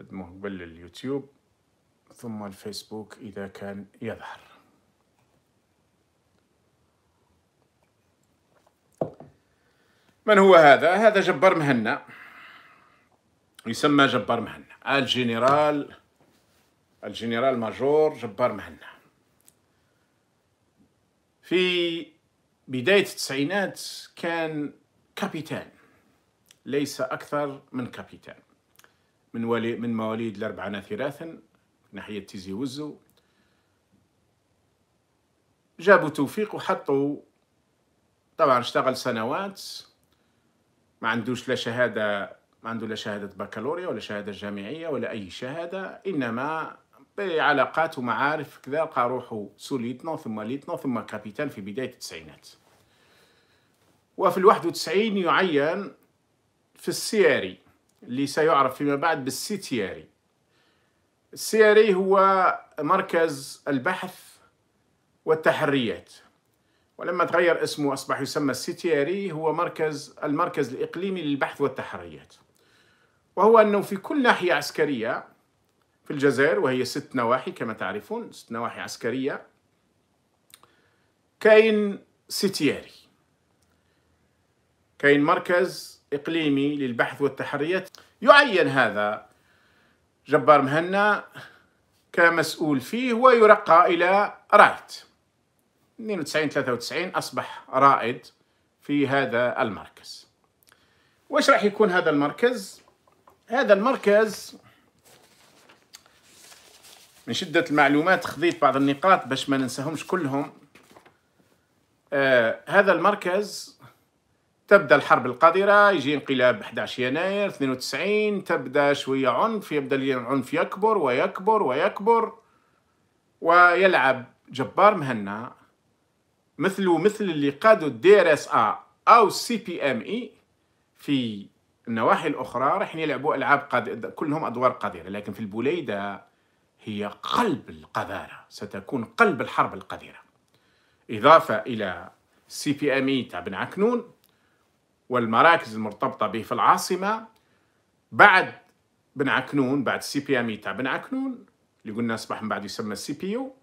قدموه قبل اليوتيوب ثم الفيسبوك إذا كان يظهر من هو هذا؟ هذا جبار مهنا يسمى جبار مهنا الجنرال الجنرال ماجور جبار مهنا في بداية التسعينات كان كابيتان ليس أكثر من كابيتان من ولي من مواليد الأربعة ثراثا ناحية تيزي وزو جابوا توفيق وحطوا طبعا اشتغل سنوات ما عندوش لا شهادة ما عنده لا شهادة بكالوريا ولا شهادة جامعية ولا أي شهادة إنما بعلاقات ومعارف كذا لقى روحه سوليتنو ثم ليتنو ثم كابيتان في بداية التسعينات وفي الواحد وتسعين يعين في السياري اللي سيعرف فيما بعد بالسيتياري السياري هو مركز البحث والتحريات ولما تغير اسمه أصبح يسمى السيتياري هو مركز المركز الإقليمي للبحث والتحريات وهو أنه في كل ناحية عسكرية في الجزائر وهي ست نواحي كما تعرفون ست نواحي عسكرية كاين سيتياري كاين مركز إقليمي للبحث والتحريات يعين هذا جبار مهنا كمسؤول فيه ويرقى إلى رائد 92-93 أصبح رائد في هذا المركز واش راح يكون هذا المركز هذا المركز من شدة المعلومات خذيت بعض النقاط باش ما ننساهمش كلهم آه هذا المركز تبدا الحرب القذره يجي انقلاب 11 يناير 92 تبدا شويه عنف يبدا العنف يكبر ويكبر ويكبر ويلعب جبار مهنا مثل مثل اللي قادوا الدي ار اس ا او السي بي ام اي في النواحي الاخرى راح يلعبوا العاب قد... كلهم ادوار قذره لكن في البوليده هي قلب القذاره ستكون قلب الحرب القذره اضافه الى سي بي ام اي تاع بن عكنون والمراكز المرتبطة به في العاصمة بعد بن عكنون بعد السي بي ام تاع بن عكنون اللي قلنا اصبح من بعد يسمى السي بي يو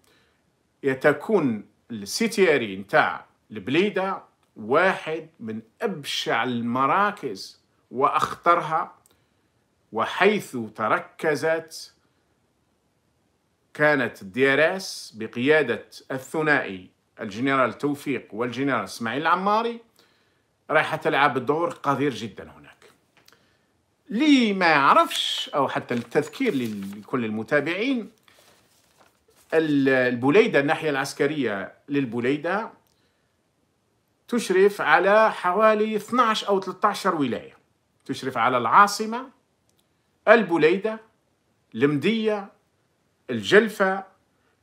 يتكون السي تي اري نتاع البليده واحد من ابشع المراكز واخطرها وحيث تركزت كانت الديارس بقياده الثنائي الجنرال توفيق والجنرال اسماعيل العماري رايحة تلعب دور قذر جدا هناك لي ما يعرفش أو حتى التذكير لكل المتابعين البوليدة الناحية العسكرية للبوليدة تشرف على حوالي 12 أو 13 ولاية تشرف على العاصمة البوليدة المدية الجلفة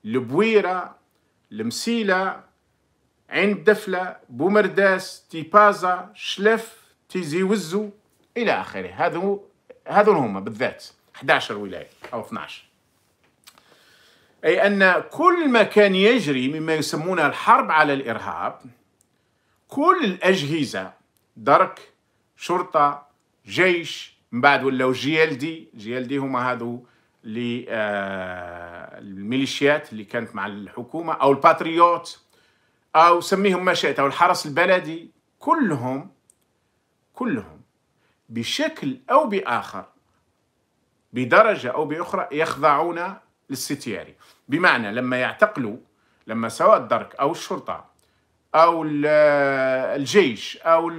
البويرة المسيلة عين دفلة بومرداس تيبازا شلف تيزي وزو إلى آخره هذو هذو هما بالذات 11 ولاية أو 12 أي أن كل ما كان يجري مما يسمونه الحرب على الإرهاب كل الأجهزة درك شرطة جيش من بعد ولاو جي ال دي جي ال دي هما هذو اللي آه الميليشيات اللي كانت مع الحكومة أو الباتريوت أو سميهم ما شئت أو الحرس البلدي كلهم كلهم بشكل أو بآخر بدرجة أو بأخرى يخضعون للستياري بمعنى لما يعتقلوا لما سواء الدرك أو الشرطة أو الجيش أو هذو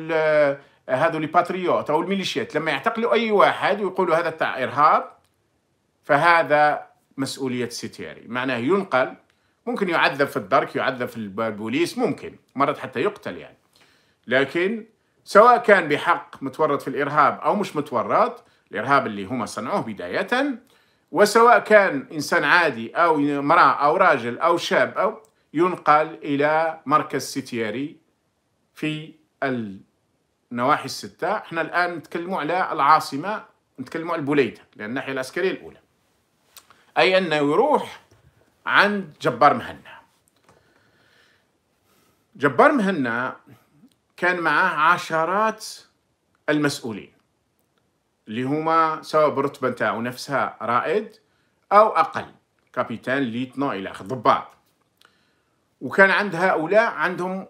الباتريوت باتريوت أو الميليشيات لما يعتقلوا أي واحد ويقولوا هذا تاع إرهاب فهذا مسؤولية ستياري معناه ينقل ممكن يعذب في الدرك يعذب في البوليس ممكن مرات حتى يقتل يعني لكن سواء كان بحق متورط في الإرهاب أو مش متورط الإرهاب اللي هما صنعوه بداية وسواء كان إنسان عادي أو امرأة أو راجل أو شاب أو ينقل إلى مركز ستياري في النواحي الستة احنا الآن نتكلموا على العاصمة نتكلموا على البوليدة لأن الناحية العسكرية الأولى أي أنه يروح عن جبار مهنا جبار مهنا كان معاه عشرات المسؤولين اللي هما سواء برتبة نتاعو نفسها رائد أو أقل كابيتان ليتنا إلى آخر ضباط وكان عند هؤلاء عندهم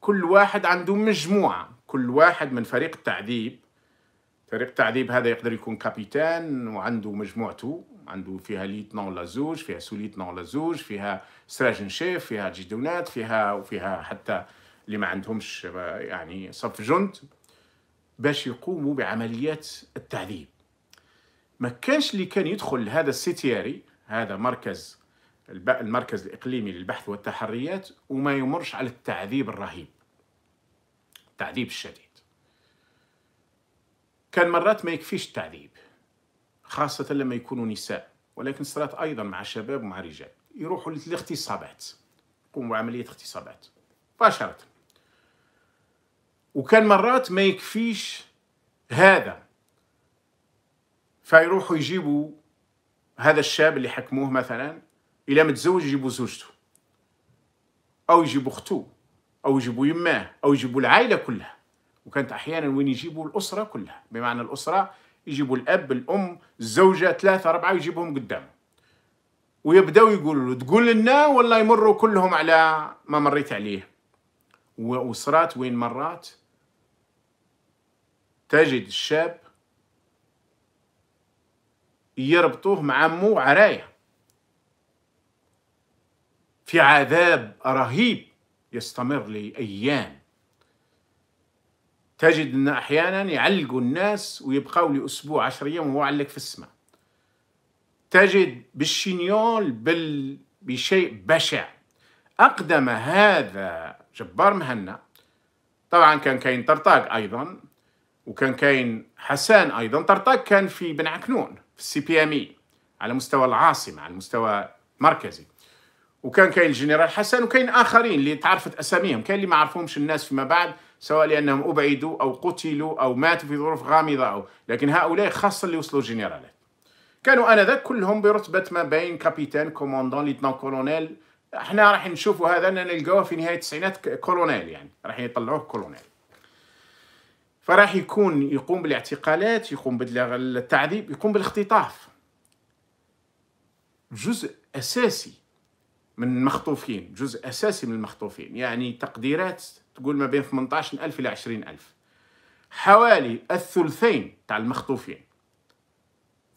كل واحد عنده مجموعة كل واحد من فريق التعذيب فريق التعذيب هذا يقدر يكون كابيتان وعنده مجموعته عنده فيها ليتنون ولا زوج فيها سوليتنون ولا زوج فيها سراج نشيف فيها جيدونات فيها وفيها حتى اللي ما عندهمش يعني صف جند باش يقوموا بعمليات التعذيب ما كانش اللي كان يدخل هذا السيتياري هذا مركز المركز الإقليمي للبحث والتحريات وما يمرش على التعذيب الرهيب التعذيب الشديد كان مرات ما يكفيش التعذيب خاصة لما يكونوا نساء ولكن صرات أيضا مع شباب ومع رجال يروحوا للاغتصابات يقوموا بعملية اغتصابات مباشرة وكان مرات ما يكفيش هذا فيروحوا يجيبوا هذا الشاب اللي حكموه مثلا إلى متزوج يجيبوا زوجته أو يجيبوا أخته أو يجيبوا يماه أو يجيبوا العائلة كلها وكانت أحيانا وين يجيبوا الأسرة كلها بمعنى الأسرة يجيبوا الاب الام الزوجه ثلاثه اربعه يجيبهم قدام ويبداو يقولوا تقول لنا ولا يمروا كلهم على ما مريت عليه وصرات وين مرات تجد الشاب يربطوه مع مو عرايه في عذاب رهيب يستمر لايام تجد أن أحيانا يعلقوا الناس ويبقوا لأسبوع عشر أيام وهو علق في السماء تجد بالشينيول بال... بشيء بشع أقدم هذا جبار مهنا طبعا كان كاين طرطاق أيضا وكان كاين حسان أيضا طرطاق كان في بن عكنون في السي بي ام اي على مستوى العاصمة على مستوى مركزي وكان كاين الجنرال حسن وكاين آخرين اللي تعرفت أساميهم كاين اللي ما عرفهمش الناس فيما بعد سواء لانهم ابعدوا او قتلوا او ماتوا في ظروف غامضه او لكن هؤلاء خاصه اللي وصلوا جنرالات كانوا انذاك كلهم برتبه ما بين كابيتان كوموندون ليتنان كولونيل احنا راح نشوفوا هذا ان نلقاوه في نهايه التسعينات كولونيل يعني راح يطلعوه كولونيل فراح يكون يقوم بالاعتقالات يقوم بالتعذيب يقوم بالاختطاف جزء اساسي من المخطوفين جزء أساسي من المخطوفين يعني تقديرات تقول ما بين 18 ألف إلى 20 ألف حوالي الثلثين تاع المخطوفين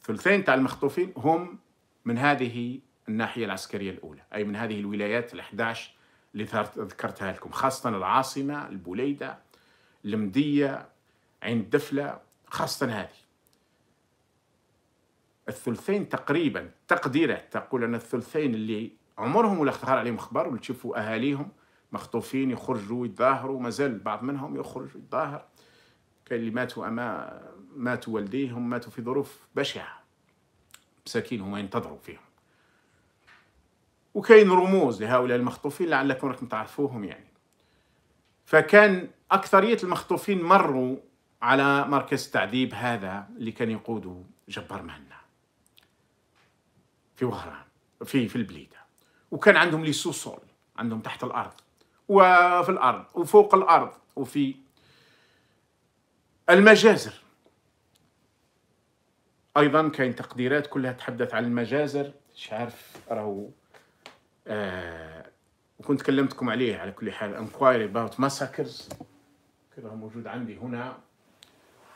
ثلثين تاع المخطوفين هم من هذه الناحية العسكرية الأولى أي من هذه الولايات ال11 اللي ذكرتها لكم خاصة العاصمة البوليدة المدية عين الدفلة خاصة هذه الثلثين تقريبا تقديرات تقول أن الثلثين اللي عمرهم ولا خطر عليهم اخبار ولا تشوفوا اهاليهم مخطوفين يخرجوا يتظاهروا مازال بعض منهم يخرج يتظاهر كاين اللي ماتوا اما ماتوا والديهم ماتوا في ظروف بشعه مساكين هما ينتظروا فيهم وكاين رموز لهؤلاء المخطوفين لعلكم راكم تعرفوهم يعني فكان أكثرية المخطوفين مروا على مركز التعذيب هذا اللي كان يقوده جبار مهنا في وهران في في البليده وكان عندهم لي سوسول عندهم تحت الارض وفي الارض وفوق الارض وفي المجازر ايضا كاين تقديرات كلها تحدث عن المجازر مش عارف راهو آه وكنت كلمتكم عليه على كل حال انكوايري اباوت ماساكرز كده موجود عندي هنا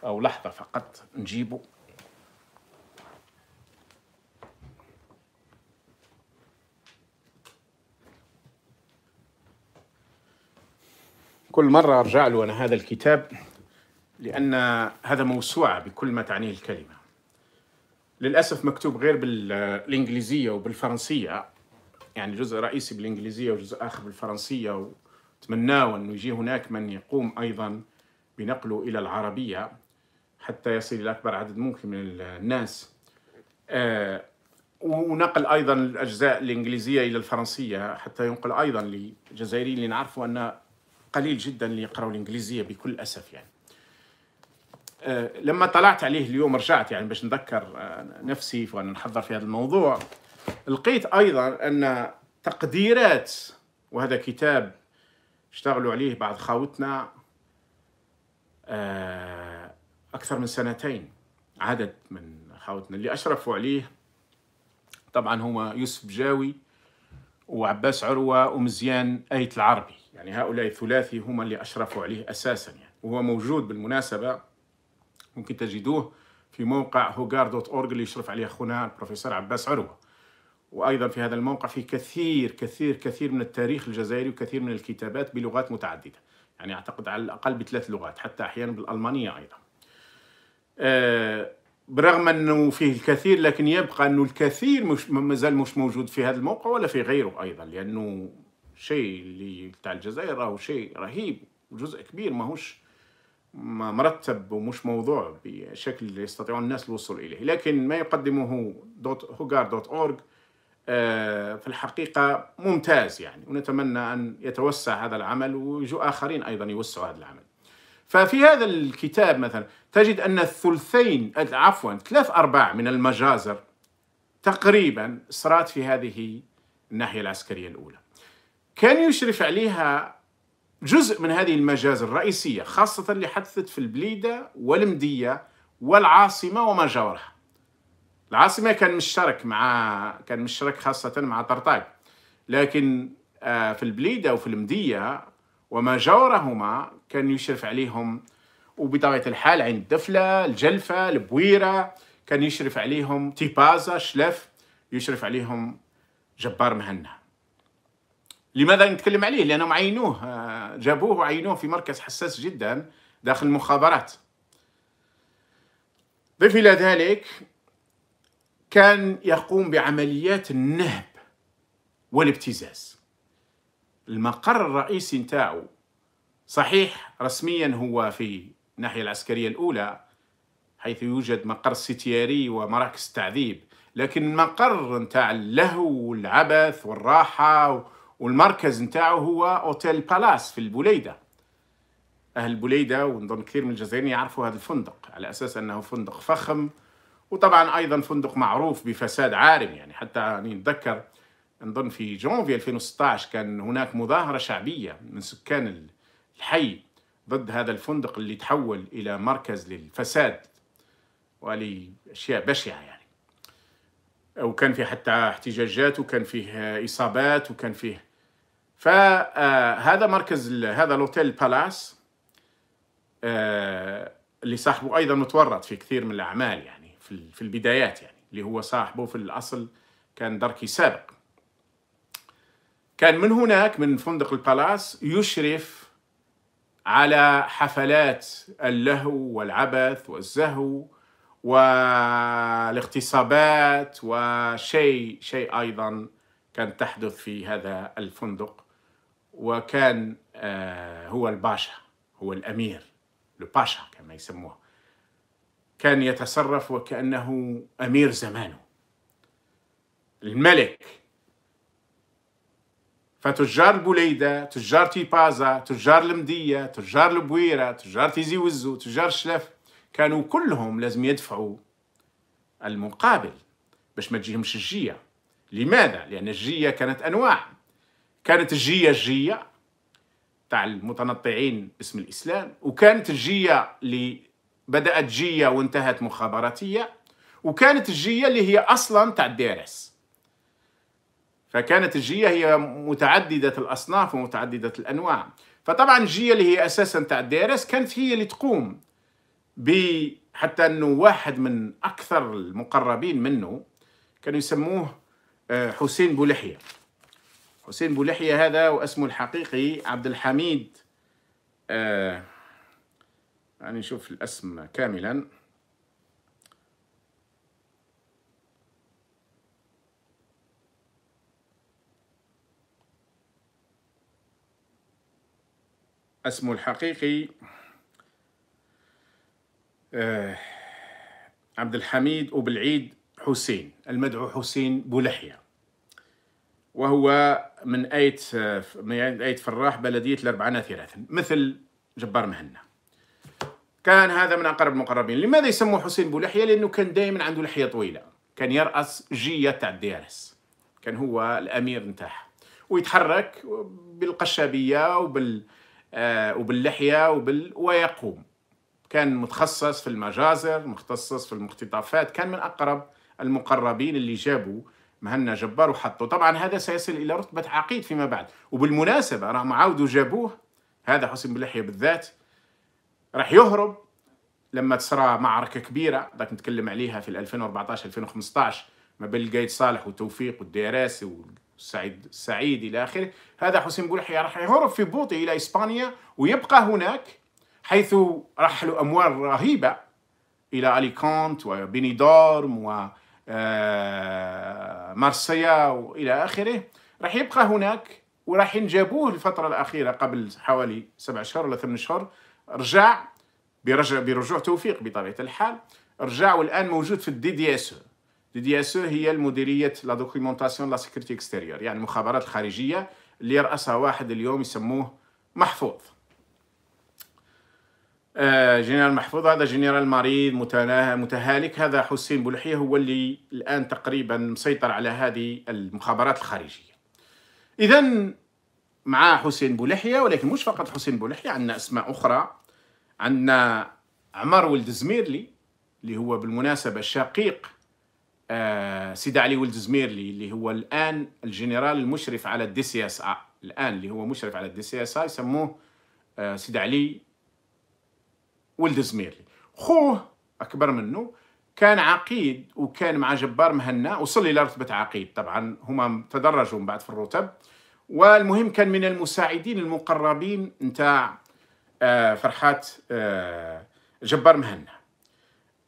او لحظه فقط نجيبه كل مرة أرجع له أنا هذا الكتاب لأن هذا موسوعة بكل ما تعنيه الكلمة للأسف مكتوب غير بالإنجليزية وبالفرنسية يعني جزء رئيسي بالإنجليزية وجزء آخر بالفرنسية وتمناه أنه يجي هناك من يقوم أيضا بنقله إلى العربية حتى يصل إلى أكبر عدد ممكن من الناس آه ونقل ايضا الاجزاء الانجليزيه الى الفرنسيه حتى ينقل ايضا للجزائريين اللي نعرفوا ان قليل جدا اللي يقراوا الانجليزيه بكل اسف يعني آه، لما طلعت عليه اليوم رجعت يعني باش نذكر آه، نفسي وانا نحضر في هذا الموضوع لقيت ايضا ان تقديرات وهذا كتاب اشتغلوا عليه بعض خاوتنا آه، اكثر من سنتين عدد من خاوتنا اللي اشرفوا عليه طبعا هما يوسف جاوي وعباس عروه ومزيان ايت العربي يعني هؤلاء الثلاثي هم اللي أشرفوا عليه أساسا يعني وهو موجود بالمناسبة ممكن تجدوه في موقع هوغار دوت أورج اللي يشرف عليه أخونا البروفيسور عباس عروة وأيضا في هذا الموقع في كثير كثير كثير من التاريخ الجزائري وكثير من الكتابات بلغات متعددة يعني أعتقد على الأقل بثلاث لغات حتى أحيانا بالألمانية أيضا أه برغم انه فيه الكثير لكن يبقى انه الكثير مش مازال مش موجود في هذا الموقع ولا في غيره ايضا لانه شيء اللي بتاع الجزائر راهو شيء رهيب وجزء كبير ماهوش مرتب ومش موضوع بشكل يستطيعون الناس الوصول إليه لكن ما يقدمه دوت هوغار دوت أورغ آه، في الحقيقة ممتاز يعني ونتمنى أن يتوسع هذا العمل ويجوا آخرين أيضا يوسعوا هذا العمل ففي هذا الكتاب مثلا تجد أن الثلثين عفوا ثلاث أرباع من المجازر تقريبا صرات في هذه الناحية العسكرية الأولى كان يشرف عليها جزء من هذه المجازر الرئيسية خاصة اللي حدثت في البليدة والمدية والعاصمة وما جاورها العاصمة كان مشترك مع كان مشترك خاصة مع طرطاق لكن آه، في البليدة وفي المدية وما جاورهما كان يشرف عليهم وبطبيعة الحال عند الدفلة الجلفة البويرة كان يشرف عليهم تيبازا شلف يشرف عليهم جبار مهنا لماذا نتكلم عليه لانهم عينوه آه، جابوه وعينوه في مركز حساس جدا داخل المخابرات ضف الى ذلك كان يقوم بعمليات النهب والابتزاز المقر الرئيسي نتاعو صحيح رسميا هو في الناحيه العسكريه الاولى حيث يوجد مقر ستياري ومراكز تعذيب لكن المقر نتاع اللهو والعبث والراحه والمركز نتاعو هو اوتيل بالاس في البوليده اهل البوليده ونظن كثير من الجزائريين يعرفوا هذا الفندق على اساس انه فندق فخم وطبعا ايضا فندق معروف بفساد عارم يعني حتى يعني نتذكر نظن في جونفي 2016 كان هناك مظاهره شعبيه من سكان الحي ضد هذا الفندق اللي تحول الى مركز للفساد ولاشياء بشعه يعني وكان فيه حتى احتجاجات وكان فيه اصابات وكان فيه فهذا مركز هذا الاوتيل بالاس اللي آه، صاحبه ايضا متورط في كثير من الاعمال يعني في البدايات يعني اللي هو صاحبه في الاصل كان دركي سابق كان من هناك من فندق البالاس يشرف على حفلات اللهو والعبث والزهو والاغتصابات وشيء شيء ايضا كانت تحدث في هذا الفندق وكان آه، هو الباشا هو الأمير الباشا كما يسموه كان يتصرف وكأنه أمير زمانه الملك فتجار البوليدة تجار تيبازا تجار المدية تجار البويرة تجار تيزي وزو تجار شلف كانوا كلهم لازم يدفعوا المقابل باش ما تجيهمش الجية لماذا؟ لأن الجية كانت أنواع كانت الجية الجية تاع المتنطعين باسم الإسلام وكانت الجية اللي بدأت جية وانتهت مخابراتية وكانت الجية اللي هي أصلا تاع الدارس فكانت الجية هي متعددة الأصناف ومتعددة الأنواع فطبعا الجية اللي هي أساسا تاع الدارس كانت هي اللي تقوم ب حتى أنه واحد من أكثر المقربين منه كانوا يسموه آه، حسين بولحية حسين بولحية هذا واسمه الحقيقي عبد الحميد آه يعني نشوف الاسم كاملا اسمه الحقيقي آه عبد الحميد أبو العيد حسين المدعو حسين بولحية وهو من آية من آية فراح بلدية الأربعانة ثلاثا مثل جبار مهنا كان هذا من أقرب المقربين لماذا يسموه حسين بولحية لأنه كان دائما عنده لحية طويلة كان يرأس جية تاع الديارس كان هو الأمير نتاعها ويتحرك بالقشابية وبال آه، وباللحية وبال ويقوم كان متخصص في المجازر مختصص في المختطافات كان من أقرب المقربين اللي جابوا مهنا جبار وحطه طبعا هذا سيصل الى رتبه عقيد فيما بعد وبالمناسبه راهم عاودوا جابوه هذا حسين لحيه بالذات راح يهرب لما تصرى معركه كبيره ذاك نتكلم عليها في 2014 2015 ما بين القايد صالح وتوفيق والديراسي والسعيد السعيد الى اخره هذا حسين بولحية راح يهرب في بوطه الى اسبانيا ويبقى هناك حيث رحلوا اموال رهيبه الى اليكانت دورم و آه، مارسيا والى اخره راح يبقى هناك وراح ينجبوه الفترة الأخيرة قبل حوالي سبع شهور ولا ثمان شهور رجع برجع برجوع توفيق بطبيعة الحال رجع والآن موجود في الدي دي اس دي دي اس هي المديرية لا دوكيومونتاسيون لا سيكوريتي اكستيريور يعني المخابرات الخارجية اللي يرأسها واحد اليوم يسموه محفوظ آه، جنرال محفوظ هذا جنرال مريض متهالك هذا حسين بلحية هو اللي الآن تقريبا مسيطر على هذه المخابرات الخارجية إذا مع حسين بلحية ولكن مش فقط حسين بلحية عندنا أسماء أخرى عندنا عمر ولد زميرلي اللي هو بالمناسبة شقيق آه سيد علي ولد زميرلي اللي هو الآن الجنرال المشرف على الدي سي اس الآن اللي هو مشرف على الدي سي اس يسموه آه علي ولد زميرلي خوه اكبر منه كان عقيد وكان مع جبار مهنا وصل الى رتبه عقيد طبعا هما تدرجوا من بعد في الرتب والمهم كان من المساعدين المقربين نتاع آه، فرحات آه، جبار مهنا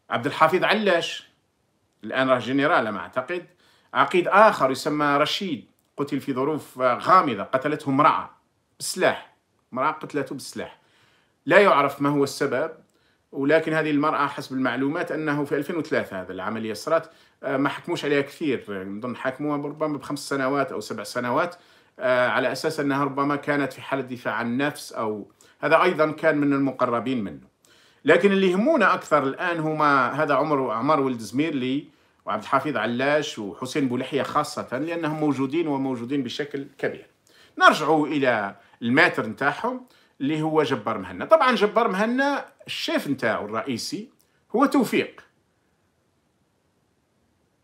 عبد الحفيظ علاش الان راه جنرال ما اعتقد عقيد اخر يسمى رشيد قتل في ظروف غامضه قتلته امراه بالسلاح امراه قتلته بالسلاح لا يعرف ما هو السبب ولكن هذه المرأة حسب المعلومات أنه في 2003 هذا العملية صارت آه، ما حكموش عليها كثير نظن حكموها ربما بخمس سنوات أو سبع سنوات آه، على أساس أنها ربما كانت في حالة دفاع عن النفس أو هذا أيضا كان من المقربين منه لكن اللي يهمونا أكثر الآن هما هذا عمر وعمر ولد زميرلي وعبد الحفيظ علاش وحسين بولحية خاصة لأنهم موجودين وموجودين بشكل كبير نرجعوا إلى الماتر نتاعهم اللي هو جبار مهنا طبعا جبار مهنا الشيف نتاعو الرئيسي هو توفيق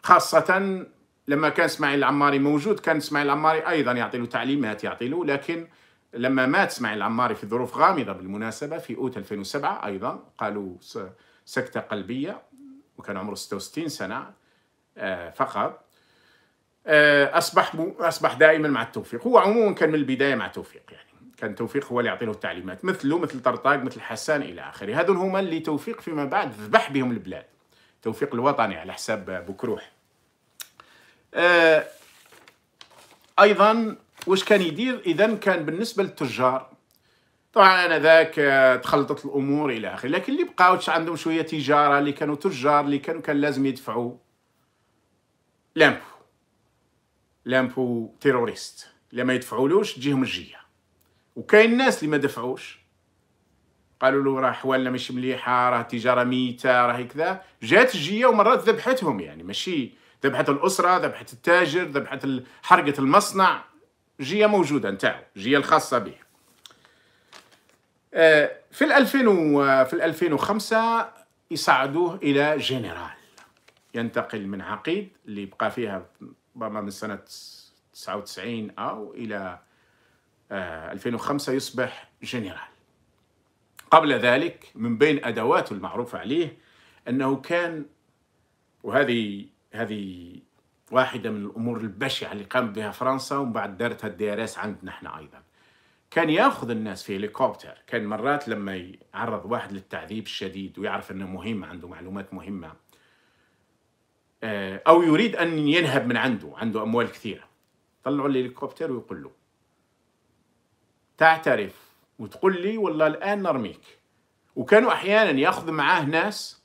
خاصة لما كان اسماعيل العماري موجود كان اسماعيل العماري ايضا يعطي له تعليمات يعطي له لكن لما مات اسماعيل العماري في ظروف غامضه بالمناسبه في اوت 2007 ايضا قالوا سكته قلبيه وكان عمره 66 سنه آه، فقط آه، اصبح اصبح دائما مع التوفيق هو عموما كان من البدايه مع توفيق يعني كان توفيق هو اللي يعطي له التعليمات مثله مثل طرطاق مثل حسان الى اخره هذو هما اللي توفيق فيما بعد ذبح بهم البلاد توفيق الوطني على حساب بكروح آه، ايضا واش كان يدير اذا كان بالنسبه للتجار طبعا انا ذاك آه، تخلطت الامور الى اخره لكن اللي بقاو عندهم شويه تجاره اللي كانوا تجار اللي كانوا كان لازم يدفعوا لامبو لامبو تيروريست لما يدفعولوش تجيهم الجيه وكاين الناس اللي ما دفعوش قالوا له راه حوالنا مش مليحه راه التجاره ميته راه كذا جات الجيه ومرات ذبحتهم يعني ماشي ذبحت الاسره ذبحت التاجر ذبحت حرقه المصنع جيه موجوده نتاعو جيه الخاصه به آه، في 2000 في 2005 يصعدوه الى جنرال ينتقل من عقيد اللي بقى فيها ربما من سنه 99 او الى 2005 آه، يصبح جنرال قبل ذلك من بين أدواته المعروفة عليه أنه كان وهذه هذه واحدة من الأمور البشعة اللي قامت بها فرنسا ومن بعد دارتها الدي ار اس عندنا احنا أيضا كان ياخذ الناس في هليكوبتر كان مرات لما يعرض واحد للتعذيب الشديد ويعرف أنه مهم عنده معلومات مهمة آه، أو يريد أن ينهب من عنده عنده أموال كثيرة طلعوا الهليكوبتر ويقول له تعترف وتقول لي والله الآن نرميك وكانوا أحيانا يأخذ معاه ناس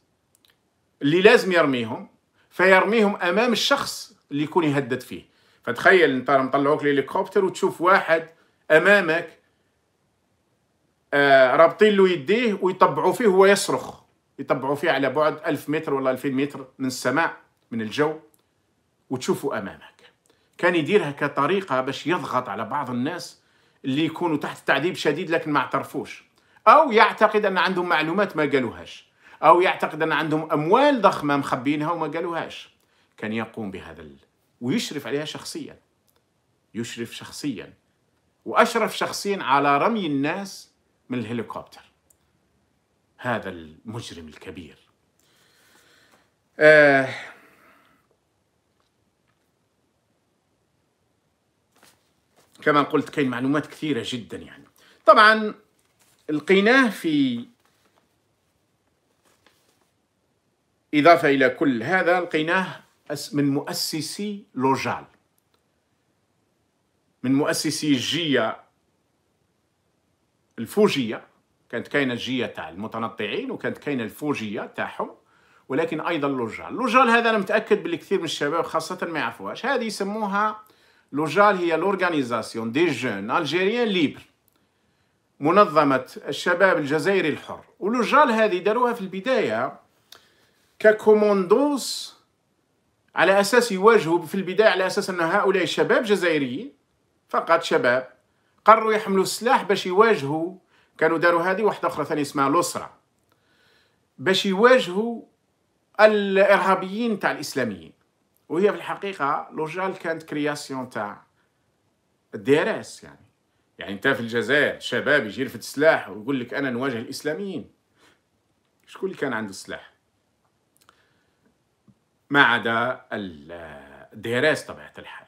اللي لازم يرميهم فيرميهم أمام الشخص اللي يكون يهدد فيه فتخيل انت مطلعوك الهليكوبتر وتشوف واحد امامك آه، رابطين له يديه ويطبعوا فيه وهو يصرخ يطبعوا فيه على بعد ألف متر ولا ألفين متر من السماء من الجو وتشوفوا أمامك كان يديرها كطريقة باش يضغط على بعض الناس اللي يكونوا تحت تعذيب شديد لكن ما اعترفوش او يعتقد ان عندهم معلومات ما قالوهاش او يعتقد ان عندهم اموال ضخمه مخبينها وما قالوهاش كان يقوم بهذا ال... ويشرف عليها شخصيا يشرف شخصيا واشرف شخصيا على رمي الناس من الهليكوبتر هذا المجرم الكبير آه كما قلت كاين معلومات كثيرة جدا يعني طبعا لقيناه في إضافة إلى كل هذا لقيناه من مؤسسي لوجال من مؤسسي الجية الفوجية كانت كاينة الجية تاع المتنطعين وكانت كاينة الفوجية تاعهم ولكن أيضا لوجال لوجال هذا أنا متأكد باللي كثير من الشباب خاصة ما يعرفوهاش هذه يسموها لوجال هي لورغانيزاسيون دي جون الجيريان ليبر منظمة الشباب الجزائري الحر ولوجال هذه داروها في البداية ككوموندوس على أساس يواجهوا في البداية على أساس أن هؤلاء الشباب جزائريين فقط شباب قرروا يحملوا السلاح باش يواجهوا كانوا داروا هذه واحدة أخرى ثانية اسمها الأسرة باش يواجهوا الإرهابيين تاع الإسلاميين وهي في الحقيقه لوجال كانت كرياسيون تاع الدارس يعني يعني انت في الجزائر شباب يجي يرفد السلاح ويقول لك انا نواجه الاسلاميين شكون اللي كان عنده السلاح ما عدا الديريس طبيعه الحال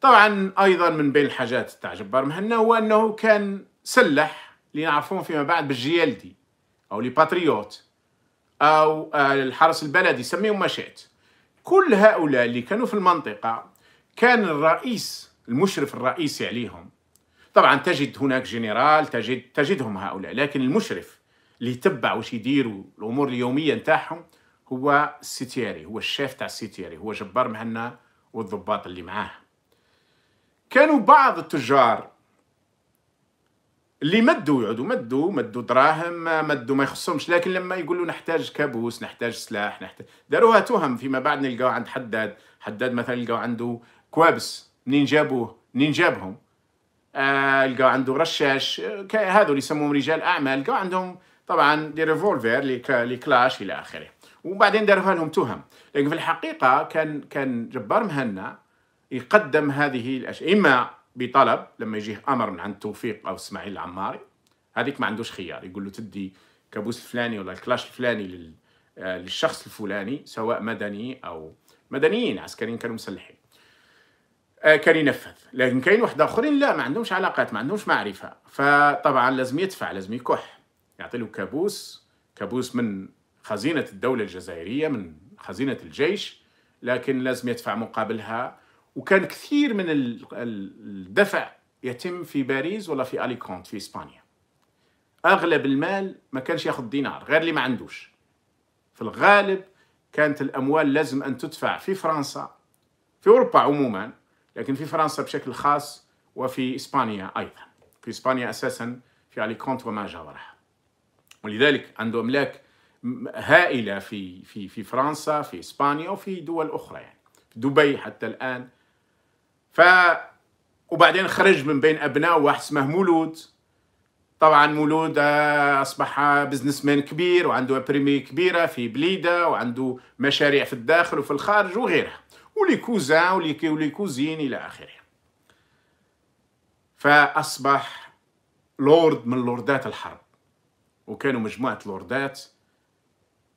طبعا ايضا من بين الحاجات تاع جبار مهنا هو انه كان سلح اللي نعرفون فيما بعد بالجيالدي او لي باتريوت او الحرس البلدي سميهم ما شئت كل هؤلاء اللي كانوا في المنطقة كان الرئيس المشرف الرئيسي عليهم طبعا تجد هناك جنرال تجد تجدهم هؤلاء لكن المشرف اللي يتبع واش يديروا الامور اليوميه نتاعهم هو السيتياري هو الشيف تاع السيتياري هو جبار مهنا والضباط اللي معاه كانوا بعض التجار اللي مدوا يعودوا مدوا مدوا دراهم مدوا ما يخصهمش لكن لما يقولوا نحتاج كابوس نحتاج سلاح نحتاج داروها تهم فيما بعد نلقاو عند حداد حداد مثلا لقاو عنده كوابس منين جابوه منين جابهم آه لقاو عنده رشاش هذو اللي يسموهم رجال اعمال لقاو عندهم طبعا دي ريفولفير لي كلاش الى اخره وبعدين داروها لهم تهم لكن في الحقيقه كان كان جبار مهنا يقدم هذه الاشياء اما بطلب لما يجيه امر من عند توفيق او اسماعيل العماري هذيك ما عندوش خيار يقول له تدي كابوس الفلاني ولا الكلاش الفلاني آه، للشخص الفلاني سواء مدني او مدنيين عسكريين كانوا مسلحين آه، كان ينفذ لكن كاين واحد اخرين لا ما عندهمش علاقات ما عندهمش معرفه فطبعا لازم يدفع لازم يكح يعطي له كابوس كابوس من خزينه الدوله الجزائريه من خزينه الجيش لكن لازم يدفع مقابلها وكان كثير من الدفع يتم في باريس ولا في اليكونت في اسبانيا اغلب المال ما كانش ياخذ دينار غير اللي ما عندوش في الغالب كانت الاموال لازم ان تدفع في فرنسا في اوروبا عموما لكن في فرنسا بشكل خاص وفي اسبانيا ايضا في اسبانيا اساسا في اليكونت وما جاورها ولذلك عنده املاك هائله في في في فرنسا في اسبانيا وفي دول اخرى يعني دبي حتى الان ف وبعدين خرج من بين ابناء واحد اسمه مولود طبعا مولود آه، اصبح بزنس مان كبير وعنده بريمي كبيره في بليده وعنده مشاريع في الداخل وفي الخارج وغيرها ولي كوزان ولي كوزين الى اخره فاصبح لورد من لوردات الحرب وكانوا مجموعه لوردات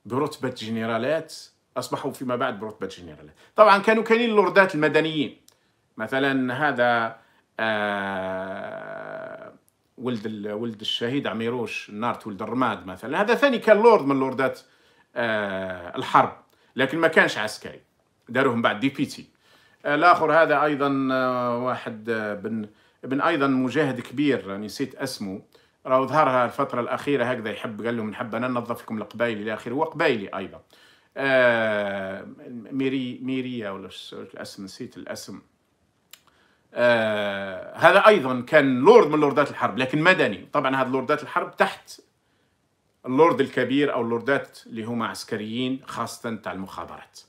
برتبه جنرالات اصبحوا فيما بعد برتبه جنرالات طبعا كانوا كاينين اللوردات المدنيين مثلا هذا آه، ولد ولد الشهيد عميروش نارت ولد الرماد مثلا هذا ثاني كان لورد من لوردات آه، الحرب لكن ما كانش عسكري داروهم بعد ديبيتي آه الاخر هذا ايضا آه، واحد بن ابن ايضا مجاهد كبير نسيت اسمه راهو ظهرها الفترة الأخيرة هكذا يحب قال لهم نحب أنا ننظف لكم إلى آخره وقبايلي أيضا آه ميري ميريا ولا الاسم نسيت الاسم آه، هذا ايضا كان لورد من لوردات الحرب لكن مدني طبعا هذا لوردات الحرب تحت اللورد الكبير او اللوردات اللي هما عسكريين خاصه تاع المخابرات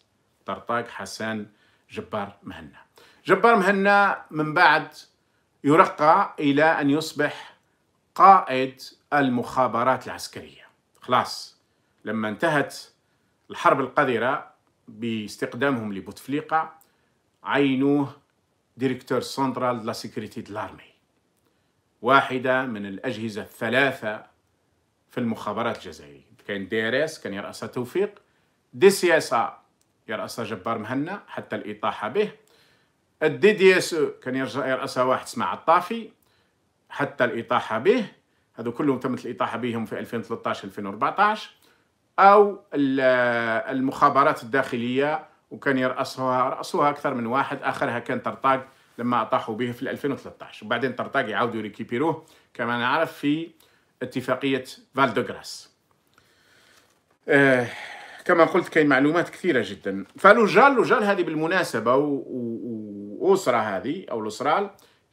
طرطاق حسان جبار مهنا جبار مهنا من بعد يرقى الى ان يصبح قائد المخابرات العسكريه خلاص لما انتهت الحرب القذره باستقدامهم لبوتفليقه عينوه ديريكتور سنترال لا سيكوريتي دلارمي واحدة من الأجهزة الثلاثة في المخابرات الجزائرية كاين دي ار اس كان يرأسها توفيق دي سي اس ا يرأسها جبار مهنا حتى الإطاحة به الدي دي اس او كان يرأسها واحد اسمه عطافي حتى الإطاحة به هذو كلهم تمت الإطاحة بهم في 2013 2014 أو المخابرات الداخلية وكان يرأسها رأسها أكثر من واحد آخرها كان ترطاق لما أطاحوا به في 2013 وبعدين ترطاق يعاودوا ريكيبيروه كما نعرف في اتفاقية فالدوغراس آه كما قلت كاين معلومات كثيرة جدا فلوجال لوجال هذه بالمناسبة وأسرة هذه أو الأسرال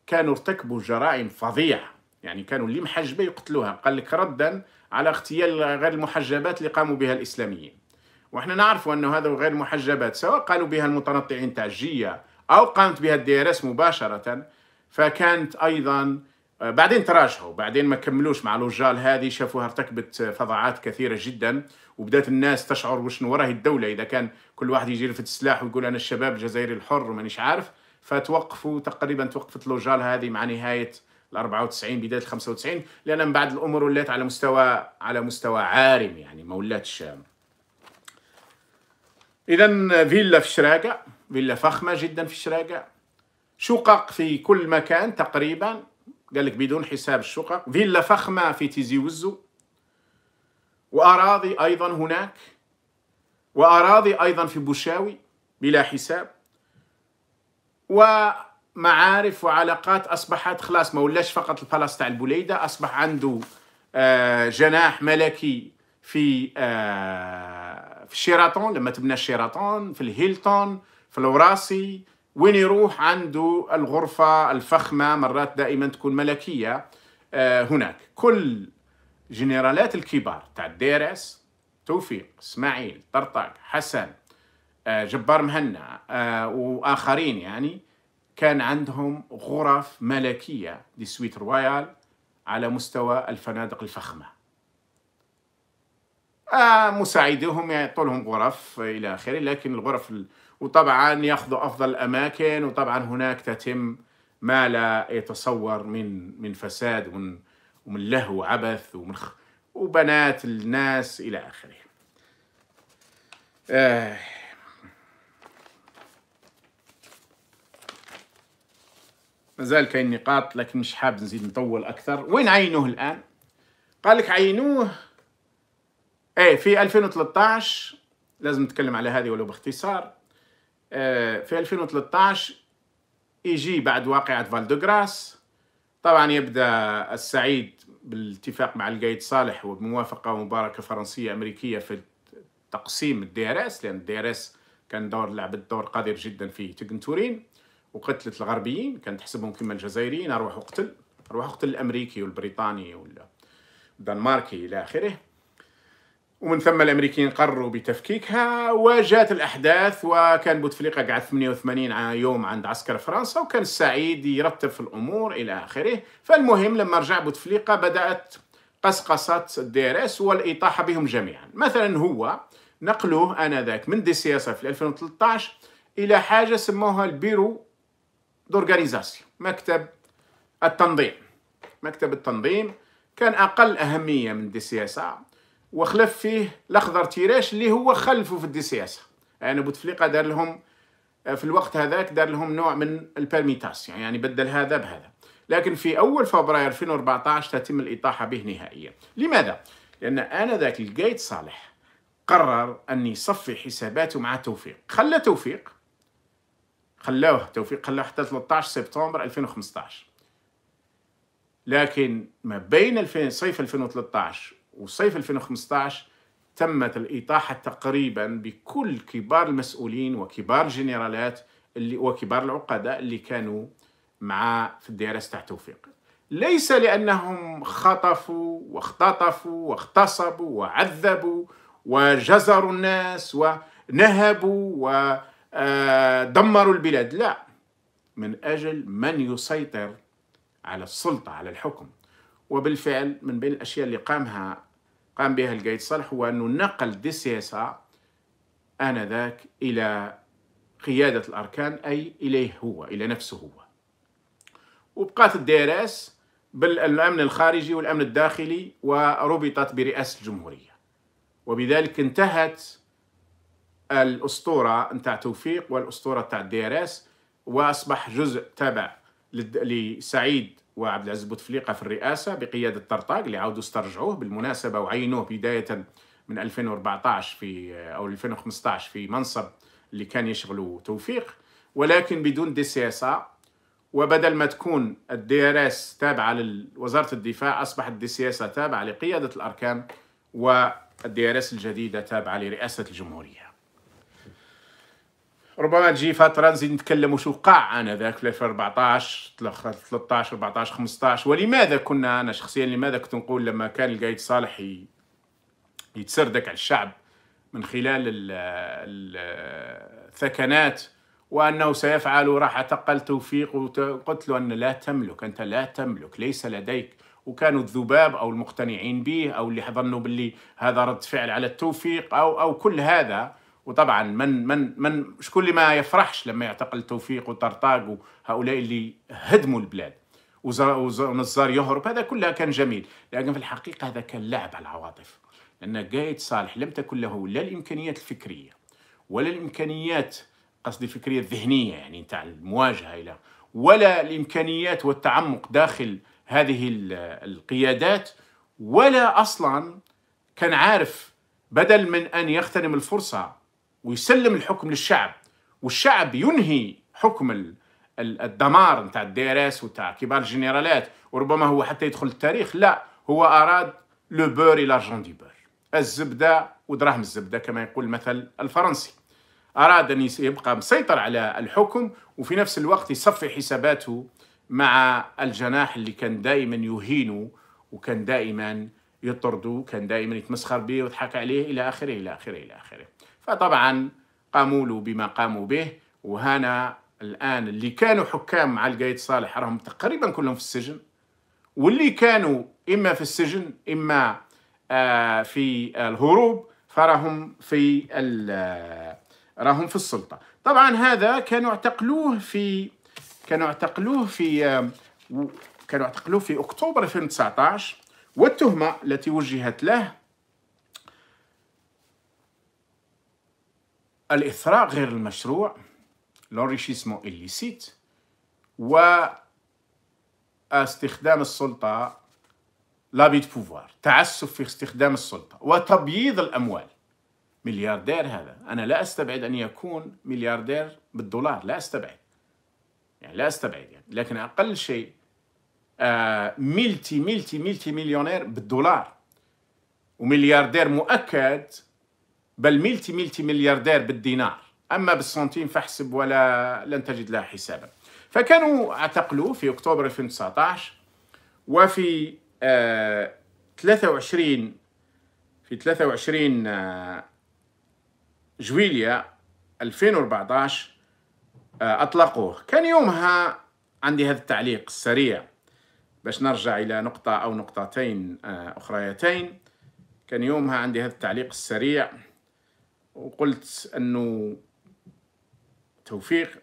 كانوا ارتكبوا جرائم فظيعة يعني كانوا اللي محجبة يقتلوها قال لك ردا على اغتيال غير المحجبات اللي قاموا بها الإسلاميين واحنا نعرف انه هذا غير محجبات سواء قالوا بها المتنطعين تعجيه او قامت بها الدي ار اس مباشره فكانت ايضا آه، بعدين تراجعوا بعدين ما كملوش مع الوجال هذه شافوها ارتكبت فظاعات كثيره جدا وبدات الناس تشعر وشنو وراه الدوله اذا كان كل واحد يجي في السلاح ويقول انا الشباب الجزائري الحر ومانيش عارف فتوقفوا تقريبا توقفت لوجال هذه مع نهايه ال 94 بدايه ال 95 لان من بعد الامور ولات على مستوى على مستوى عارم يعني ما ولاتش إذا فيلا في الشراقة فيلا فخمة جدا في الشراقة شقق في كل مكان تقريبا قال لك بدون حساب الشقق فيلا فخمة في تيزي وزو وأراضي أيضا هناك وأراضي أيضا في بوشاوي بلا حساب ومعارف وعلاقات أصبحت خلاص ما ولاش فقط البلاص تاع البوليدة أصبح عنده آه، جناح ملكي في آه، في الشيراتون لما تبنى الشيراتون في الهيلتون في الوراسي وين يروح عنده الغرفة الفخمة مرات دائما تكون ملكية آه، هناك كل جنرالات الكبار تاع الديرس توفيق اسماعيل طرطاق حسن آه، جبار مهنا آه، واخرين يعني كان عندهم غرف ملكيه لسويت رويال على مستوى الفنادق الفخمه آه، مساعديهم يعطوا لهم غرف الى اخره لكن الغرف وطبعا ياخذوا افضل الاماكن وطبعا هناك تتم ما لا يتصور من من فساد ومن ومن لهو وعبث ومن خ... وبنات الناس الى اخره. آه. مازال كاين نقاط لكن مش حاب نزيد نطول اكثر، وين عينوه الان؟ قال لك عينوه ايه في 2013 لازم نتكلم على هذه ولو باختصار إيه، في 2013 يجي بعد واقعة فالدوغراس طبعا يبدأ السعيد بالاتفاق مع القايد صالح وبموافقة مباركة فرنسية أمريكية في تقسيم الدي ار اس لأن الدي ار اس كان دور لعب الدور قذر جدا في تكنتورين وقتلة الغربيين كان تحسبهم كما الجزائريين أروح أقتل أروح أقتل الأمريكي والبريطاني والدنماركي إلى آخره ومن ثم الامريكيين قرروا بتفكيكها وجاءت الاحداث وكان بوتفليقه قعد 88 يوم عند عسكر فرنسا وكان السعيد يرتب في الامور الى اخره، فالمهم لما رجع بوتفليقه بدات قصقصه الدي ار اس والاطاحه بهم جميعا، مثلا هو نقلوه انذاك من دي سياسه في 2013 الى حاجه سموها البيرو دورغانيزاسيون، مكتب التنظيم. مكتب التنظيم كان اقل اهميه من دي سياسه وخلف فيه الاخضر تيراش اللي هو خلفه في الديسياسه يعني بوتفليقه دار لهم آه، في الوقت هذاك دار لهم نوع من البيرميتاس يعني بدل هذا بهذا لكن في اول فبراير 2014 تتم الاطاحه به نهائيا لماذا لان انذاك القايد صالح قرر ان يصفي حساباته مع توفيق خلى توفيق خلاه توفيق خلاه حتى 13 سبتمبر 2015 لكن ما بين صيف 2013 وصيف 2015 تمت الإطاحة تقريبا بكل كبار المسؤولين وكبار الجنرالات اللي وكبار العقداء اللي كانوا مع في الديرس تاع توفيق ليس لأنهم خطفوا واختطفوا واغتصبوا وعذبوا وجزروا الناس ونهبوا ودمروا آه، البلاد لا من أجل من يسيطر على السلطة على الحكم وبالفعل من بين الأشياء اللي قامها قام بها القايد صالح هو أنه نقل دي سي اس آنذاك إلى قيادة الأركان أي إليه هو إلى نفسه هو وبقات الدي بالأمن الخارجي والأمن الداخلي وربطت برئاسة الجمهورية وبذلك انتهت الأسطورة نتاع توفيق والأسطورة نتاع الدي وأصبح جزء تابع لسعيد وعبد العزيز بوتفليقه في الرئاسه بقياده طرطاق اللي عاودوا استرجعوه بالمناسبه وعينوه بدايه من 2014 في او 2015 في منصب اللي كان يشغله توفيق ولكن بدون دي سي اس وبدل ما تكون الدي ار اس تابعه لوزاره الدفاع اصبحت الدي سي اس تابعه لقياده الاركان والدي ار اس الجديده تابعه لرئاسه الجمهوريه ربما تجي فتره نزيد نتكلم واش وقع انا ذاك في 2014 13 14 15 ولماذا كنا انا شخصيا لماذا كنت نقول لما كان القايد صالح يتسردك على الشعب من خلال الثكنات وانه سيفعل راح اتقل توفيق وقلت له ان لا تملك انت لا تملك ليس لديك وكانوا الذباب او المقتنعين به او اللي ظنوا باللي هذا رد فعل على التوفيق او او كل هذا وطبعا من من من شكون اللي ما يفرحش لما يعتقل توفيق وطرطاق وهؤلاء اللي هدموا البلاد ونزار يهرب هذا كله كان جميل لكن في الحقيقه هذا كان لعب على العواطف لان قايد صالح لم تكن له لا الامكانيات الفكريه ولا الامكانيات قصدي الفكريه الذهنيه يعني نتاع المواجهه الى ولا الامكانيات والتعمق داخل هذه القيادات ولا اصلا كان عارف بدل من ان يغتنم الفرصه ويسلم الحكم للشعب والشعب ينهي حكم الدمار نتاع اس وتاع كبار الجنرالات وربما هو حتى يدخل التاريخ لا هو اراد لو بور اي لارجون دي بور الزبده ودراهم الزبده كما يقول المثل الفرنسي اراد ان يبقى مسيطر على الحكم وفي نفس الوقت يصفي حساباته مع الجناح اللي كان دائما يهينه وكان دائما يطرده كان دائما يتمسخر به ويضحك عليه الى اخره الى اخره الى اخره فطبعا قاموا له بما قاموا به وهنا الآن اللي كانوا حكام مع القايد صالح راهم تقريبا كلهم في السجن واللي كانوا إما في السجن إما آه، في الهروب فراهم في آه، راهم في السلطة طبعا هذا كانوا اعتقلوه في كانوا اعتقلوه في آه، كانوا اعتقلوه في أكتوبر 2019 والتهمة التي وجهت له الإثراء غير المشروع لونريشيسمون إليسيت و استخدام السلطة لابي بوفوار تعسف في استخدام السلطة وتبييض الأموال ملياردير هذا أنا لا أستبعد أن يكون ملياردير بالدولار لا أستبعد يعني لا أستبعد يعني لكن أقل شيء آه ملتي ملتي ملتي مليونير بالدولار وملياردير مؤكد بل ملتي ملتي ملياردير بالدينار أما بالسنتيم فاحسب ولا لن تجد لها حسابا فكانوا اعتقلوا في أكتوبر 2019 وفي آه 23 في 23 آه جويليا 2014 آه أطلقوه كان يومها عندي هذا التعليق السريع باش نرجع إلى نقطة أو نقطتين آه، أخريتين كان يومها عندي هذا التعليق السريع وقلت انه توفيق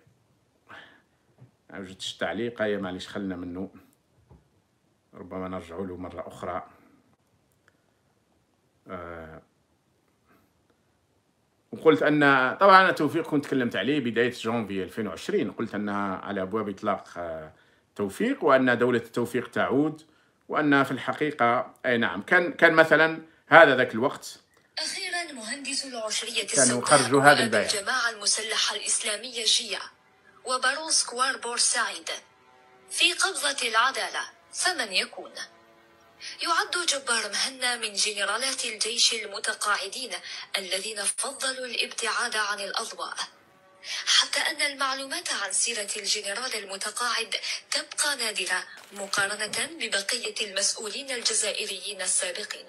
ما وجدتش تعليق هيا معليش خلنا منه ربما نرجع له مرة أخرى آه وقلت أن طبعا أنا توفيق كنت تكلمت عليه بداية جونفي 2020 قلت أنها على أبواب إطلاق آه توفيق وأن دولة التوفيق تعود وأن في الحقيقة أي نعم كان كان مثلا هذا ذاك الوقت أخيرا مهندس العشرية كانوا خرجوا هذا البيع الجماعة المسلحة الإسلامية جيا وبارون سكوار بورسعيد في قبضة العدالة فمن يكون؟ يعد جبار مهنا من جنرالات الجيش المتقاعدين الذين فضلوا الابتعاد عن الأضواء حتى أن المعلومات عن سيرة الجنرال المتقاعد تبقى نادرة مقارنة ببقية المسؤولين الجزائريين السابقين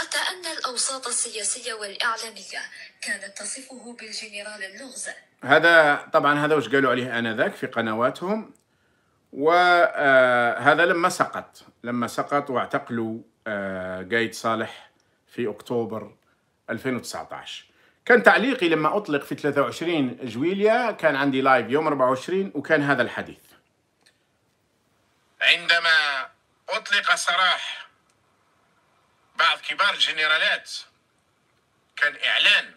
حتى أن الأوساط السياسية والإعلامية كانت تصفه بالجنرال اللغز هذا طبعا هذا وش قالوا عليه آنذاك في قنواتهم وهذا آه، لما سقط لما سقط واعتقلوا آه، قايد صالح في أكتوبر 2019 كان تعليقي لما أطلق في 23 جويليا كان عندي لايف يوم 24 وكان هذا الحديث عندما أطلق سراح بعض كبار الجنرالات كان إعلان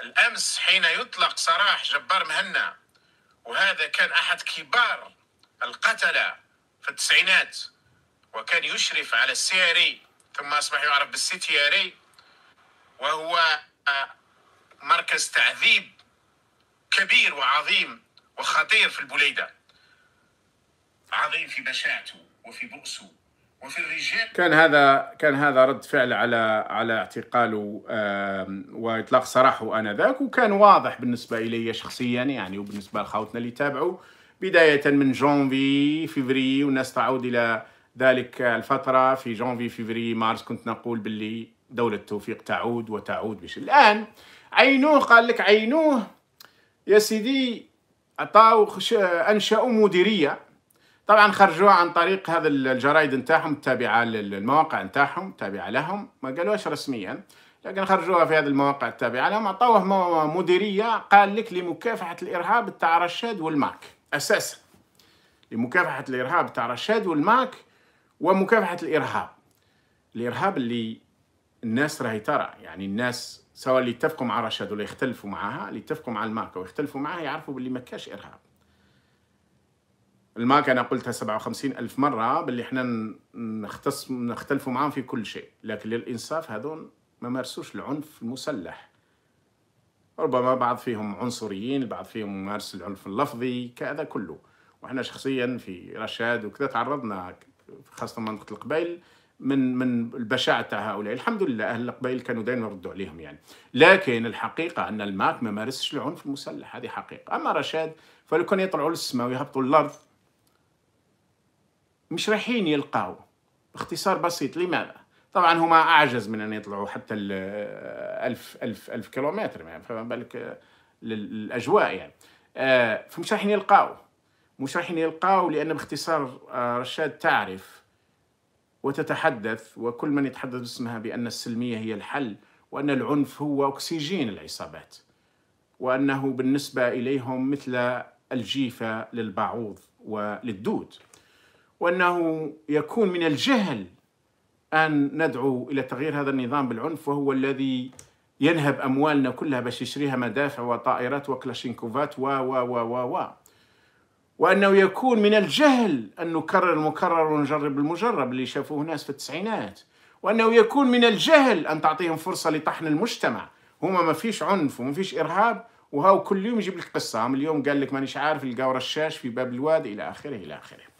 الأمس حين يطلق سراح جبار مهنا وهذا كان أحد كبار القتلة في التسعينات وكان يشرف على السياري ثم أصبح يعرف بالسيتياري وهو آه، مركز تعذيب كبير وعظيم وخطير في البوليدة عظيم في بشاعته وفي بؤسه وفي الرجال كان هذا كان هذا رد فعل على على اعتقاله واطلاق سراحه انذاك وكان واضح بالنسبه الي شخصيا يعني وبالنسبه لخوتنا اللي تابعوا بدايه من جونفي فيفري والناس تعود الى ذلك الفتره في جونفي فيفري مارس كنت نقول باللي دوله التوفيق تعود وتعود بش الان عينوه قال لك عينوه يا سيدي عطاو انشاوا مديريه طبعا خرجوها عن طريق هذا الجرايد نتاعهم التابعه للمواقع نتاعهم التابعه لهم ما قالوهاش رسميا لكن خرجوها في هذه المواقع التابعه لهم عطوه مديريه قال لك لمكافحه الارهاب تاع رشاد والماك اساسا لمكافحه الارهاب تاع رشاد والماك ومكافحه الارهاب الارهاب اللي الناس راهي ترى يعني الناس سواء اللي يتفقوا مع رشاد ولا يختلفوا معها اللي يتفقوا مع الماك ويختلفوا معها يعرفوا باللي ما كاش ارهاب الماك انا قلتها 57 الف مره باللي احنا نختص نختلفوا معاهم في كل شيء لكن للانصاف هذون ما مارسوش العنف المسلح ربما بعض فيهم عنصريين البعض فيهم ممارس العنف اللفظي كذا كله واحنا شخصيا في رشاد وكذا تعرضنا خاصه منطقه القبائل من من البشاعه تاع هؤلاء الحمد لله اهل القبائل كانوا دائما يردوا عليهم يعني لكن الحقيقه ان الماك ما مارسش العنف المسلح هذه حقيقه اما رشاد فلو كان يطلعوا للسماء ويهبطوا الارض مش رايحين يلقاو باختصار بسيط لماذا؟ طبعا هما اعجز من ان يطلعوا حتى ال 1000 1000 1000 كيلومتر يعني فما بالك آه، للاجواء يعني آه، فمش رايحين يلقاو مش رايحين يلقاو لان باختصار آه، رشاد تعرف وتتحدث وكل من يتحدث باسمها بان السلميه هي الحل وان العنف هو اكسجين العصابات وانه بالنسبه اليهم مثل الجيفه للبعوض وللدود وأنه يكون من الجهل أن ندعو إلى تغيير هذا النظام بالعنف وهو الذي ينهب أموالنا كلها باش يشريها مدافع وطائرات وكلاشينكوفات و و و و و وأنه يكون من الجهل أن نكرر المكرر ونجرب المجرب اللي شافوه ناس في التسعينات وأنه يكون من الجهل أن تعطيهم فرصة لطحن المجتمع هما ما فيش عنف وما فيش إرهاب وهاو كل يوم يجيب لك قصة اليوم قال لك مانيش عارف لقاو رشاش في باب الواد إلى آخره إلى آخره